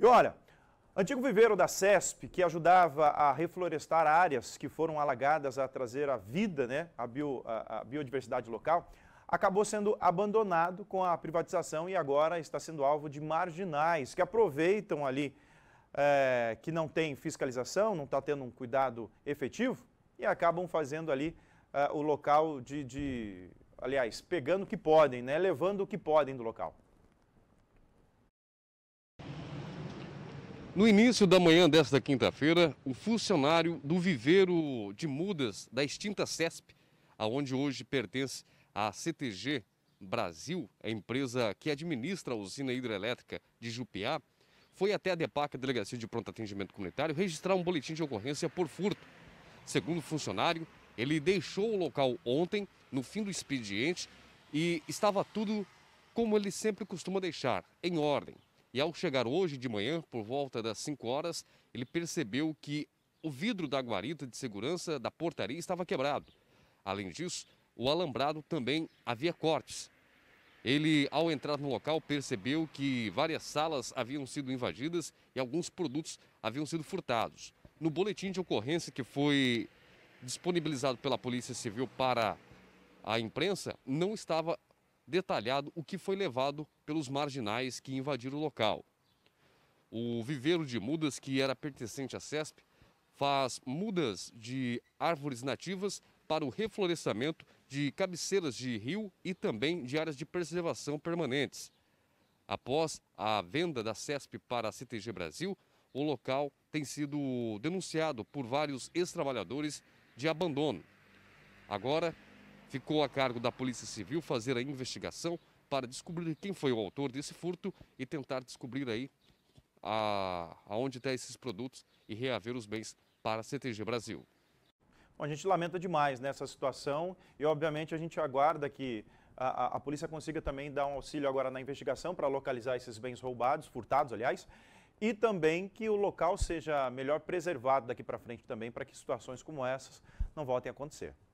E olha, antigo viveiro da CESP, que ajudava a reflorestar áreas que foram alagadas a trazer a vida, né, a, bio, a, a biodiversidade local, acabou sendo abandonado com a privatização e agora está sendo alvo de marginais que aproveitam ali é, que não tem fiscalização, não está tendo um cuidado efetivo e acabam fazendo ali é, o local de, de, aliás, pegando o que podem, né, levando o que podem do local. No início da manhã desta quinta-feira, um funcionário do viveiro de mudas da extinta CESP, aonde hoje pertence a CTG Brasil, a empresa que administra a usina hidrelétrica de Jupiá, foi até a DEPAC, a Delegacia de Pronto Atendimento Comunitário, registrar um boletim de ocorrência por furto. Segundo o funcionário, ele deixou o local ontem, no fim do expediente, e estava tudo como ele sempre costuma deixar, em ordem. E ao chegar hoje de manhã, por volta das 5 horas, ele percebeu que o vidro da guarita de segurança da portaria estava quebrado. Além disso, o alambrado também havia cortes. Ele, ao entrar no local, percebeu que várias salas haviam sido invadidas e alguns produtos haviam sido furtados. No boletim de ocorrência que foi disponibilizado pela Polícia Civil para a imprensa, não estava detalhado o que foi levado pelos marginais que invadiram o local. O viveiro de mudas, que era pertencente à CESP, faz mudas de árvores nativas para o reflorestamento de cabeceiras de rio e também de áreas de preservação permanentes. Após a venda da CESP para a CTG Brasil, o local tem sido denunciado por vários ex-trabalhadores de abandono. Agora, Ficou a cargo da Polícia Civil fazer a investigação para descobrir quem foi o autor desse furto e tentar descobrir aí a, aonde estão tá esses produtos e reaver os bens para a CTG Brasil. Bom, a gente lamenta demais nessa situação e, obviamente, a gente aguarda que a, a, a polícia consiga também dar um auxílio agora na investigação para localizar esses bens roubados, furtados, aliás, e também que o local seja melhor preservado daqui para frente também para que situações como essas não voltem a acontecer.